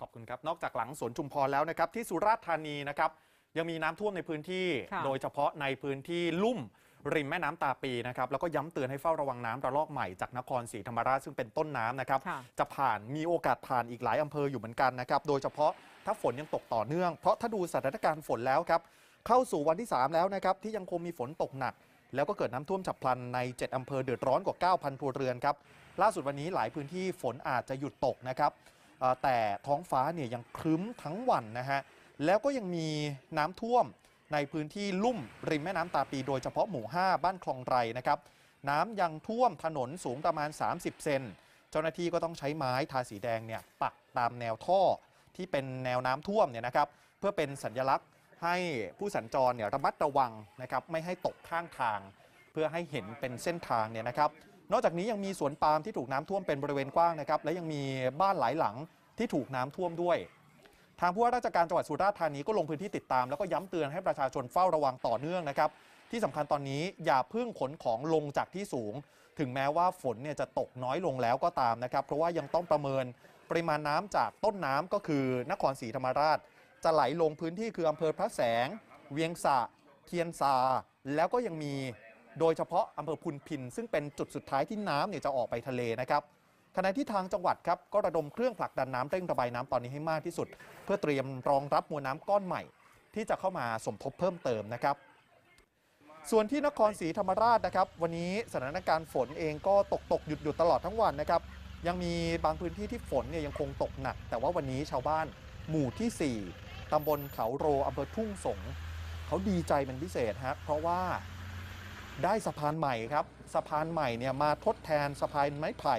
ขอบคุณครับ นอกจากหลังสวนชุมพรแล้วนะครับ ที่สุราษฎร์ธานีนะครับยังมีน้ำท่วมในพื้นที่ โดยเฉพาะในพื้นที่ลุ่มริมแม่น้ำตาปีนะครับแล้วก็ย้ำเตือนให้เฝ้าระวังน้ำระลอกใหม่จากนครศรีธรรมราชซึ่งเป็นต้นน้ำนะครับจะผ่านมีโอกาสผ่านอีกหลายอำเภออยู่เหมือนกันนะครับโดยเฉพาะถ้าฝนยังตกต่อเนื่อง เพราะถ้าดูสถานการณ์ฝนแล้วครับเข้าสู่วันที่ 3 แล้วนะครับที่ยังคงมีฝนตกหนัก แล้วก็เกิดน้ำท่วมฉับพลันใน7อำเภอเดือดร้อนกว่า9,000ครัวเรือนครับล่าสุดวันนี้หลายพื้นที่ฝนอาจจะหยุดตกนะครับแต่ท้องฟ้าเนี่ยยังครึ้มทั้งวันนะฮะ แล้วก็ยังมีน้ำท่วมในพื้นที่ลุ่มริมแม่น้ำตาปีโดยเฉพาะหมู่ 5 บ้านคลองไรนะครับ น้ำยังท่วมถนนสูงประมาณ 30 เซนเจ้าหน้าที่ก็ต้องใช้ไม้ทาสีแดงเนี่ยปักตามแนวท่อที่เป็นแนวน้ำท่วมเนี่ยนะครับ เพื่อเป็นสัญลักษณ์ให้ผู้สัญจรเนี่ยระมัดระวังนะครับไม่ให้ตกข้างทาง เพื่อให้เห็นเป็นเส้นทางเนี่ยนะครับนอกจากนี้ยังมีสวนปาล์มที่ถูกน้ำท่วมเป็นบริเวณกว้างนะครับและยังมีบ้านหลายหลังที่ถูกน้ำท่วมด้วย ทางผู้ว่าราชการจังหวัดสุราษฎร์ธานีก็ลงพื้นที่ติดตามแล้วก็ย้ำเตือนให้ประชาชนเฝ้าระวังต่อเนื่องนะครับที่สำคัญตอนนี้อย่าพึ่งขนของลงจากที่สูง ถึงแม้ว่าฝนเนี่ยจะตกน้อยลงแล้วก็ตามนะครับ เพราะว่ายังต้องประเมินปริมาณน้ำจากต้นน้ำก็คือนครศรีธรรมราชจะไหลลงพื้นที่คืออำเภอพระแสง เวียงสะเทียนซาแล้วก็ยังมีโดยเฉพาะอำเภอพุนพินซึ่งเป็นจุดสุดท้ายที่น้ำเนี่ยจะออกไปทะเลนะครับขณะที่ทางจังหวัดครับก็ระดมเครื่องผลักดันน้ำเร่งระบายน้ำตอนนี้ให้มากที่สุด เพื่อเตรียมรองรับมวลน้ำก้อนใหม่ที่จะเข้ามาสมทบเพิ่มเติมนะครับ ส่วนที่นครศรีธรรมราชนะครับ วันนี้สถานการณ์ฝนเองก็ตกตกหยุดหยุดตลอดทั้งวันนะครับยังมีบางพื้นที่ที่ฝนเนี่ยยังคงตกหนัก แต่ว่าวันนี้ชาวบ้านหมู่ที่ 4 ตำบลเขาโรอำเภอทุ่งสง เขาดีใจเป็นพิเศษฮะเพราะว่าได้สะพานใหม่ครับสะพานใหม่เนี่ยมาทดแทนสะพานไม้ไผ่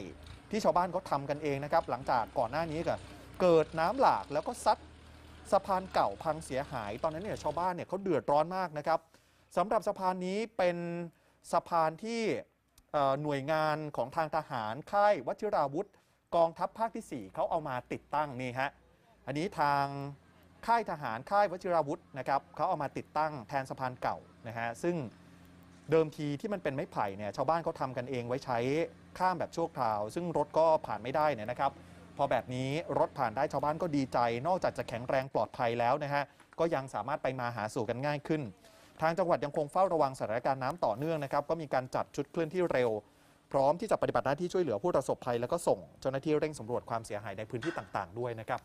ที่ชาวบ้านเขาทากันเองนะครับ หลังจากก่อนหน้านี้ก็เกิดน้ำหลากแล้วก็ซัดสะพานเก่าพังเสียหาย ตอนนั้นเนี่ยชาวบ้านเนี่ยเขาเดือดร้อนมากนะครับสำหรับสะพานนี้เป็นสะพานที่หน่วยงานของทางทหารค่ายวชิราวุธ กองทัพภาคที่ 4 เขาเอามาติดตั้งนี่ฮะอันนี้ทางค่ายทหารค่ายวชิราวุธนะครับเขาเอามาติดตั้งแทนสะพานเก่านะฮะซึ่งเดิมทีที่มันเป็นไม้ไผ่เนี่ยชาวบ้านเขาทำกันเองไว้ใช้ข้ามแบบชั่วคราวซึ่งรถก็ผ่านไม่ได้เนี่ยนะครับ พอแบบนี้รถผ่านได้ชาวบ้านก็ดีใจ นอกจากจะแข็งแรงปลอดภัยแล้วนะฮะก็ยังสามารถไปมาหาสู่กันง่ายขึ้น ทางจังหวัดยังคงเฝ้าระวังสถานการณ์น้ำต่อเนื่องนะครับ ก็มีการจัดชุดเคลื่อนที่เร็ว พร้อมที่จะปฏิบัติหน้าที่ช่วยเหลือผู้ประสบภัยแล้วก็ส่งเจ้าหน้าที่เร่งสำรวจความเสียหายในพื้นที่ต่าง ๆ ด้วยนะครับ